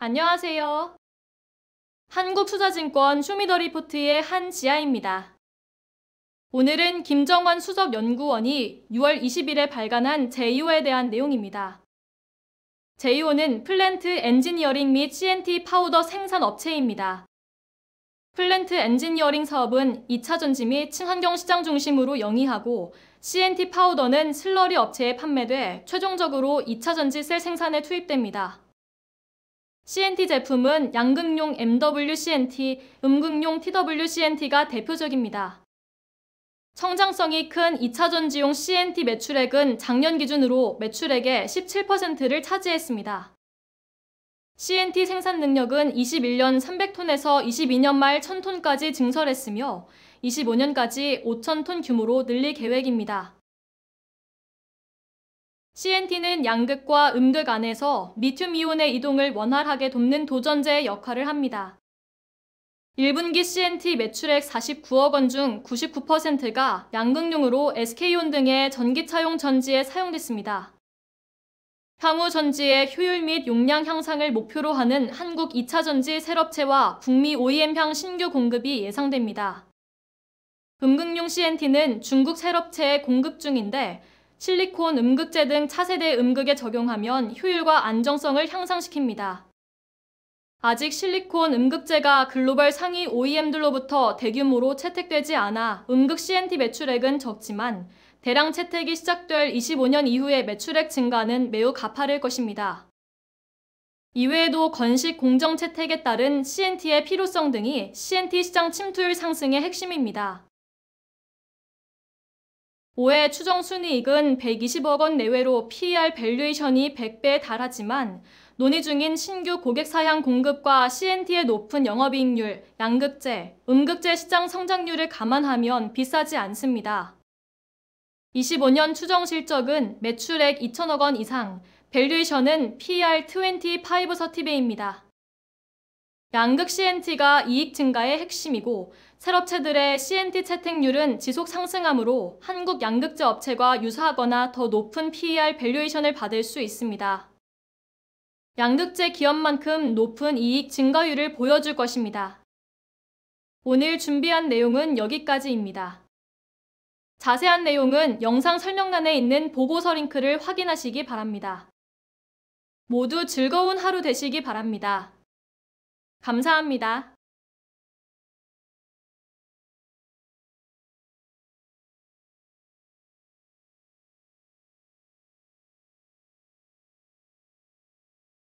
안녕하세요. 한국수자증권 슈미더리포트의 한지아입니다. 오늘은 김정환 수석연구원이 6월 20일에 발간한 제이오에 대한 내용입니다. 제이오는 플랜트 엔지니어링 및 CNT 파우더 생산 업체입니다. 플랜트 엔지니어링 사업은 2차 전지 및 친환경 시장 중심으로 영위하고 CNT 파우더는 슬러리 업체에 판매돼 최종적으로 2차 전지 셀 생산에 투입됩니다. CNT 제품은 양극용 MWCNT, 음극용 TWCNT가 대표적입니다. 성장성이 큰 2차전지용 CNT 매출액은 작년 기준으로 매출액의 17%를 차지했습니다. CNT 생산 능력은 21년 300톤에서 22년 말 1000톤까지 증설했으며 25년까지 5000톤 규모로 늘릴 계획입니다. CNT는 양극과 음극 안에서 미튬 이온의 이동을 원활하게 돕는 도전제의 역할을 합니다. 1분기 CNT 매출액 49억 원 중 99%가 양극용으로 SK온 등의 전기차용 전지에 사용됐습니다. 향후 전지의 효율 및 용량 향상을 목표로 하는 한국 2차 전지 셀업체와 북미 OEM향 신규 공급이 예상됩니다. 음극용 CNT는 중국 셀업체에 공급 중인데 실리콘 음극재 등 차세대 음극에 적용하면 효율과 안정성을 향상시킵니다. 아직 실리콘 음극재가 글로벌 상위 OEM들로부터 대규모로 채택되지 않아 음극 CNT 매출액은 적지만 대량 채택이 시작될 25년 이후의 매출액 증가는 매우 가파를 것입니다. 이외에도 건식 공정 채택에 따른 CNT의 필요성 등이 CNT 시장 침투율 상승의 핵심입니다. 올해 추정 순이익은 120억 원 내외로 PER 밸류에이션이 100배에 달하지만 논의 중인 신규 고객 사양 공급과 CNT의 높은 영업이익률, 양극재, 음극재 시장 성장률을 감안하면 비싸지 않습니다. 25년 추정 실적은 매출액 2천억 원 이상, 밸류에이션은 PER 25 0 서티베입니다. 양극 CNT가 이익 증가의 핵심이고 셀업체들의 CNT 채택률은 지속 상승하므로 한국 양극재 업체가 유사하거나 더 높은 PER 밸류에이션을 받을 수 있습니다. 양극재 기업만큼 높은 이익 증가율을 보여줄 것입니다. 오늘 준비한 내용은 여기까지입니다. 자세한 내용은 영상 설명란에 있는 보고서 링크를 확인하시기 바랍니다. 모두 즐거운 하루 되시기 바랍니다. 감사합니다.